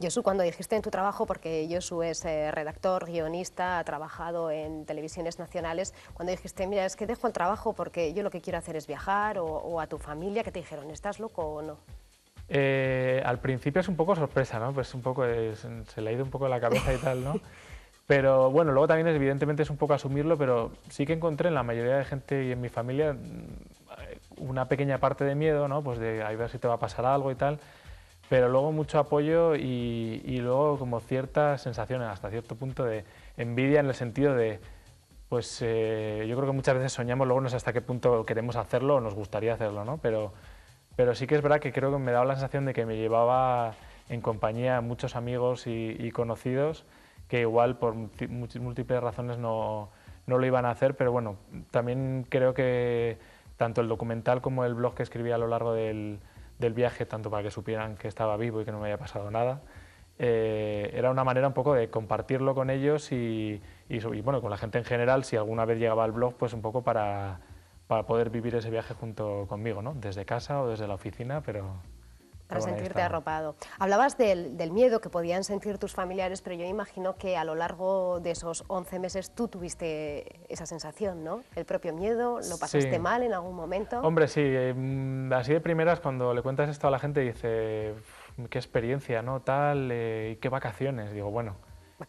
Josu, cuando dijiste en tu trabajo, porque Josu es eh, redactor, guionista, ha trabajado en televisiones nacionales, cuando dijiste, mira, es que dejo el trabajo porque yo lo que quiero hacer es viajar, o, a tu familia, que te dijeron, ¿estás loco o no? Eh, al principio es un poco sorpresa, ¿no? Pues un poco se le ha ido un poco la cabeza y tal, ¿no? Pero bueno, luego también evidentemente es un poco asumirlo, pero sí que encontré en la mayoría de gente y en mi familia mm, eh, una pequeña parte de miedo, ¿no? Pues de a ver si te va a pasar algo y tal pero luego mucho apoyo y, luego como ciertas sensaciones, hasta cierto punto de envidia en el sentido de, pues eh, yo creo que muchas veces soñamos, luego no sé hasta qué punto queremos hacerlo o nos gustaría hacerlo, ¿no? Pero, pero sí que es verdad que creo que me daba la sensación de que me llevaba en compañía muchos amigos y, y conocidos que igual por múltiples razones no, no lo iban a hacer, pero bueno, también creo que tanto el documental como el blog que escribí a lo largo del, del viaje, tanto para que supieran que estaba vivo y que no me había pasado nada. Eh, era una manera un poco de compartirlo con ellos y, y, bueno, con la gente en general, si alguna vez llegaba al blog, pues un poco para, para poder vivir ese viaje junto conmigo, ¿no? desde casa o desde la oficina, pero, para sentirte arropado. Hablabas del, miedo que podían sentir tus familiares, pero yo imagino que a lo largo de esos 11 meses tú tuviste esa sensación, ¿no? El propio miedo, ¿lo pasaste mal en algún momento? Hombre, sí. Em, así de primeras, cuando le cuentas esto a la gente, dice, qué experiencia, ¿no? Tal, eh, qué vacaciones. Digo, bueno,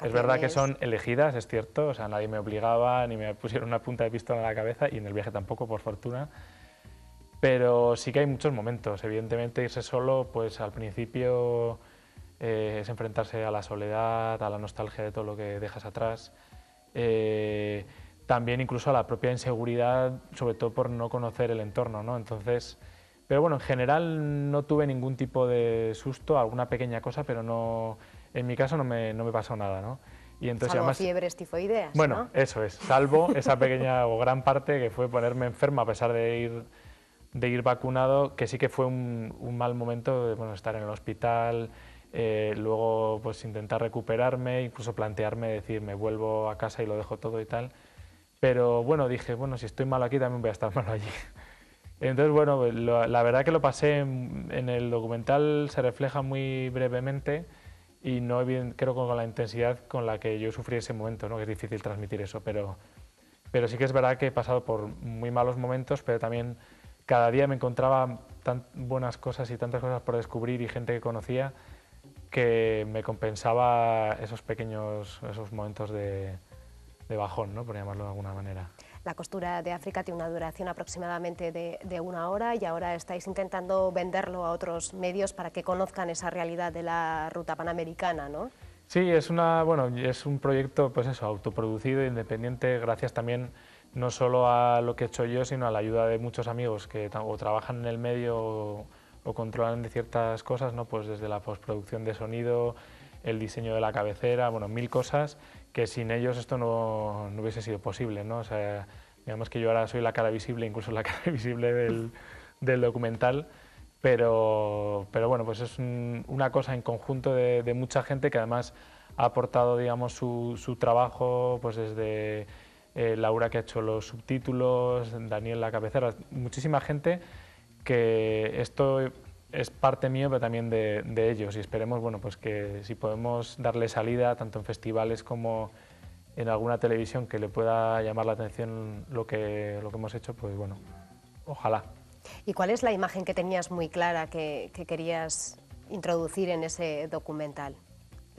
Es verdad que son elegidas, es cierto, o sea, nadie me obligaba, ni me pusieron una punta de pistola en la cabeza, y en el viaje tampoco, por fortuna. Pero sí que hay muchos momentos. Evidentemente, irse solo, pues al principio eh, es enfrentarse a la soledad, a la nostalgia de todo lo que dejas atrás. Eh, también incluso a la propia inseguridad, sobre todo por no conocer el entorno, ¿no? Entonces, pero bueno, en general no tuve ningún tipo de susto, alguna pequeña cosa, pero no, en mi caso no me, no me pasó nada, ¿no? Y entonces, salvo fiebre, fiebres tifoideas, Bueno, eso es, salvo esa pequeña o gran parte que fue ponerme enferma a pesar de ir de ir vacunado, que sí que fue un, mal momento, bueno, estar en el hospital, eh, luego pues intentar recuperarme, incluso plantearme decir me vuelvo a casa y lo dejo todo y tal. Pero bueno, dije, bueno, si estoy malo aquí también voy a estar malo allí. Entonces, bueno, pues, la verdad que lo pasé en, el documental, se refleja muy brevemente y no creo con la intensidad con la que yo sufrí ese momento, ¿no? que es difícil transmitir eso, pero, pero sí que es verdad que he pasado por muy malos momentos, pero también cada día me encontraba tan buenas cosas y tantas cosas por descubrir y gente que conocía que me compensaba esos pequeños, esos momentos de, bajón, ¿no? por llamarlo de alguna manera. La costura de África tiene una duración aproximadamente de, una hora y ahora estáis intentando venderlo a otros medios para que conozcan esa realidad de la ruta panamericana, ¿no? Sí, es, una, bueno, es un proyecto pues eso, autoproducido e independiente gracias también no solo a lo que he hecho yo, sino a la ayuda de muchos amigos que o trabajan en el medio o, controlan de ciertas cosas, ¿no? pues desde la postproducción de sonido, el diseño de la cabecera, bueno, mil cosas que sin ellos esto no, hubiese sido posible. ¿no? digamos que yo ahora soy la cara visible, incluso la cara visible del, documental, pero, pero bueno, pues es una cosa en conjunto de, mucha gente que además ha aportado digamos, su, su trabajo pues desde eh, Laura que ha hecho los subtítulos, Daniel la cabecera, muchísima gente que esto es parte mío pero también de, ellos y esperemos bueno, pues que si podemos darle salida tanto en festivales como en alguna televisión que le pueda llamar la atención lo que, lo que hemos hecho, pues bueno, ojalá. ¿Y cuál es la imagen que tenías muy clara que querías introducir en ese documental?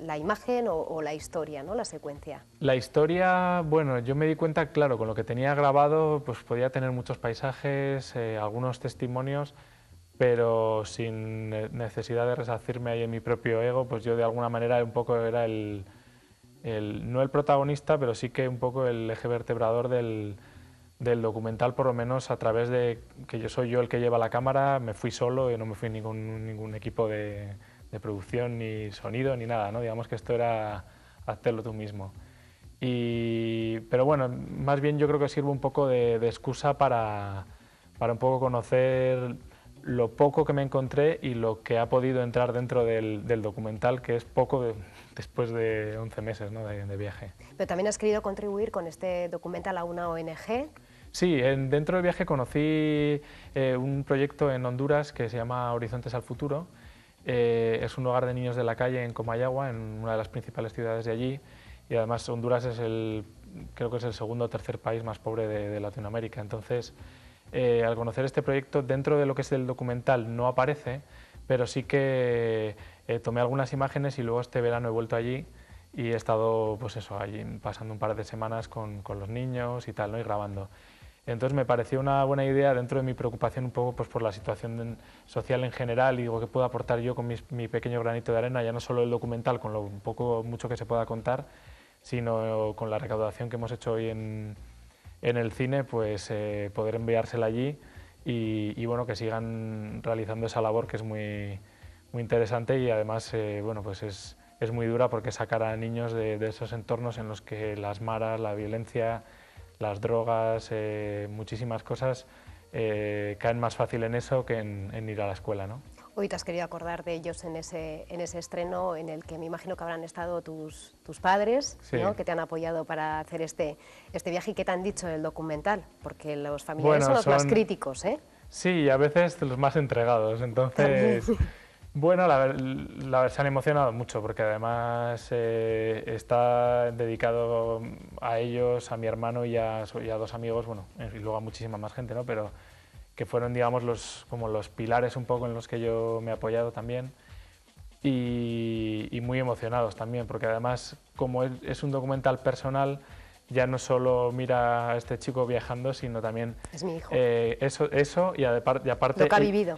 la imagen o, la historia, ¿no? La secuencia. La historia, bueno, yo me di cuenta, claro, con lo que tenía grabado, pues podía tener muchos paisajes, eh, algunos testimonios, pero sin necesidad de resacirme ahí en mi propio ego, pues yo de alguna manera un poco era el, no el protagonista, pero sí que un poco el eje vertebrador del, documental, por lo menos a través de que yo soy yo el que lleva la cámara, me fui solo y no me fui ningún, ningún equipo de, de producción, ni sonido, ni nada, ¿no? Digamos que esto era hacerlo tú mismo. Y, pero bueno, más bien yo creo que sirve un poco de, excusa para, para, un poco conocer lo poco que me encontré y lo que ha podido entrar dentro del, documental, que es poco después de 11 meses ¿no? de, viaje. Pero también has querido contribuir con este documental a una ONG. Sí, dentro del viaje conocí eh, un proyecto en Honduras que se llama Horizontes al Futuro, eh, es un hogar de niños de la calle en Comayagua, en una de las principales ciudades de allí, y además Honduras es el, creo que es el segundo o tercer país más pobre de, Latinoamérica. Entonces, eh, al conocer este proyecto, dentro de lo que es el documental no aparece, pero sí que eh, tomé algunas imágenes y luego este verano he vuelto allí y he estado, pues eso, allí pasando un par de semanas con, con los niños y tal, ¿no? y grabando. Entonces me pareció una buena idea dentro de mi preocupación un poco pues, por la situación social en general y lo que puedo aportar yo con mi pequeño granito de arena, ya no solo el documental, con lo poco mucho que se pueda contar, sino con la recaudación que hemos hecho hoy en, en el cine, pues eh, poder enviársela allí y, bueno, que sigan realizando esa labor que es muy, muy interesante y además eh, bueno, pues es, es, muy dura porque sacar a niños de, de esos entornos en los que las maras, la violencia, las drogas, eh, muchísimas cosas eh, caen más fácil en eso que en, ir a la escuela, ¿no? Hoy te has querido acordar de ellos en ese, en ese estreno en el que me imagino que habrán estado tus, tus padres, que te han apoyado para hacer este, este viaje. ¿Y qué te han dicho del documental? Porque los familiares son los más críticos, ¿eh? Sí, a veces los más entregados, entonces... Bueno, la, verdad se han emocionado mucho porque además eh, está dedicado a ellos, a mi hermano y a, dos amigos, bueno, y luego a muchísima más gente, ¿no? Pero que fueron, digamos, los, como los pilares un poco en los que yo me he apoyado también y, muy emocionados también, porque además como es, un documental personal, ya no solo mira a este chico viajando, sino también eh, eso, eso y, aparte,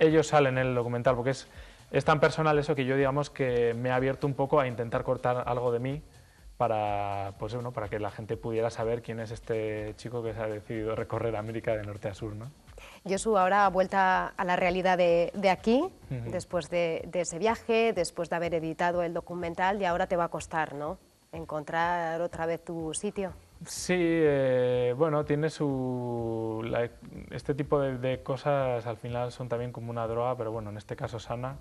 ellos salen en el documental, porque es es tan personal eso que yo digamos que me he abierto un poco a intentar cortar algo de mí para, pues para que la gente pudiera saber quién es este chico que se ha decidido recorrer América de norte a sur. ¿no? Josu, ahora vuelta a la realidad de, aquí, después de, de, ese viaje, después de haber editado el documental, y ahora te va a costar, ¿no? Encontrar otra vez tu sitio. Sí, eh, bueno, tiene su... este tipo de, cosas al final son también como una droga, pero bueno, en este caso sana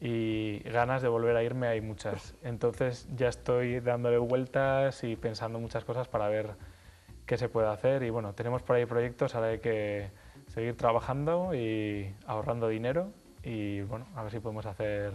y ganas de volver a irme hay muchas. Entonces ya estoy dándole vueltas y pensando muchas cosas para ver qué se puede hacer y bueno, tenemos por ahí proyectos, ahora hay que seguir trabajando y ahorrando dinero y bueno, a ver si podemos hacer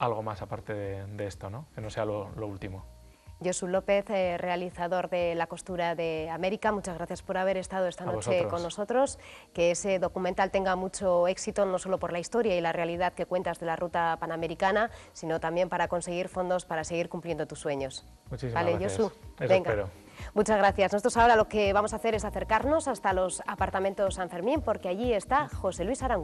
algo más aparte de, esto, ¿no? Que no sea lo último. Josu López, eh, realizador de La Costura de América, muchas gracias por haber estado esta noche con nosotros. Que ese documental tenga mucho éxito, no solo por la historia y la realidad que cuentas de la ruta panamericana, sino también para conseguir fondos para seguir cumpliendo tus sueños. Muchísimas vale, gracias. Josu, venga. Muchas gracias. Nosotros ahora lo que vamos a hacer es acercarnos hasta los apartamentos San Fermín, porque allí está José Luis Arango.